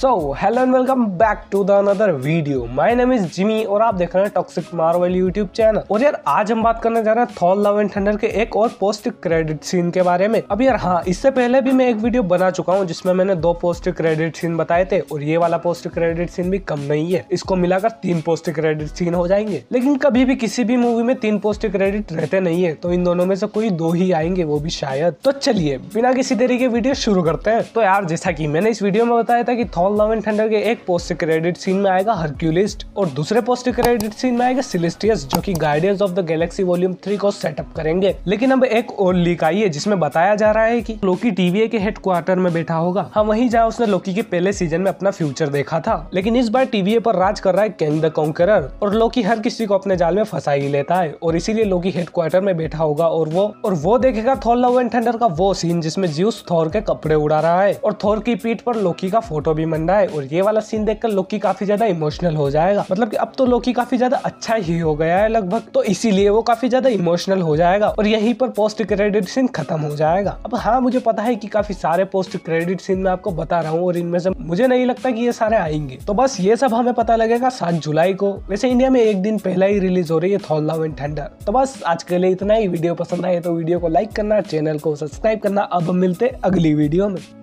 so hello and welcome back to the another video my name is Jimmy और आप देख रहे हैं टॉक्सिक मार्वल यूट्यूब चैनल और यार आज हम बात करने जा रहे हैं थॉल लव एंड थंडर के एक और पोस्ट क्रेडिट सीन के बारे में अब यार हाँ इससे पहले भी मैं एक वीडियो बना चुका हूँ जिसमें मैंने दो पोस्ट क्रेडिट सीन बताए थे और ये वाला पोस्ट क्रेडिट सीन भी कम नहीं है इसको मिलाकर तीन पोस्ट क्रेडिट सीन हो जाएंगे लेकिन कभी भी किसी भी मूवी में तीन पोस्ट क्रेडिट रहते नहीं है तो इन दोनों में से कोई दो ही आएंगे वो भी शायद तो चलिए बिना किसी देरी के वीडियो शुरू करते हैं तो यार जैसा की मैंने इस वीडियो में बताया था की Thor all Love and Thunder के एक पोस्ट क्रेडिट सीन में आएगा हरक्यूलिस्ट और दूसरे पोस्ट क्रेडिट सीन में आएगा सिलिस्टियस जो कि Guardians of the Galaxy Volume Three को सेटअप करेंगे लेकिन अब एक और लीक आई है जिसमें बताया जा रहा है कि लोकी टीवीए के हेडक्वार्टर में बैठा होगा हाँ वहीं जहाँ उसने लोकी के पहले सीजन में अपना फ्यूचर देखा था लेकिन इस बार टीवीए पर राज कर रहा है कैंग द कॉन्कर और लोकी हर किसी को अपने जाल में फंसा ही लेता है और इसीलिए लोकी हेडक्वार्टर में बैठा होगा और वो और वो देखेगा थॉर लव एंड थंडर का वो सीन जिसमें ज्यूस थॉर के कपड़े उड़ा रहा है और थॉर की पीठ पर लोकी का फोटो भी बंदा है और ये वाला सीन देखकर लोकी काफी ज्यादा इमोशनल हो जाएगा मतलब कि अब तो लोकी काफी ज्यादा अच्छा ही हो गया है लगभग तो इसीलिए वो काफी ज्यादा इमोशनल हो जाएगा और यही पर पोस्ट क्रेडिट सीन खत्म हो जाएगा अब हाँ मुझे पता है की काफी सारे पोस्ट क्रेडिट सीन में आपको बता रहा हूँ और इनमें से मुझे नहीं लगता की ये सारे आएंगे तो बस ये सब हमें पता लगेगा सात जुलाई को वैसे इंडिया में एक दिन पहला ही रिलीज हो रही है थॉल लव एंड थंडर तो बस आज के लिए इतना ही वीडियो पसंद आए तो वीडियो को लाइक करना चैनल को सब्सक्राइब करना अब हम मिलते अगली वीडियो में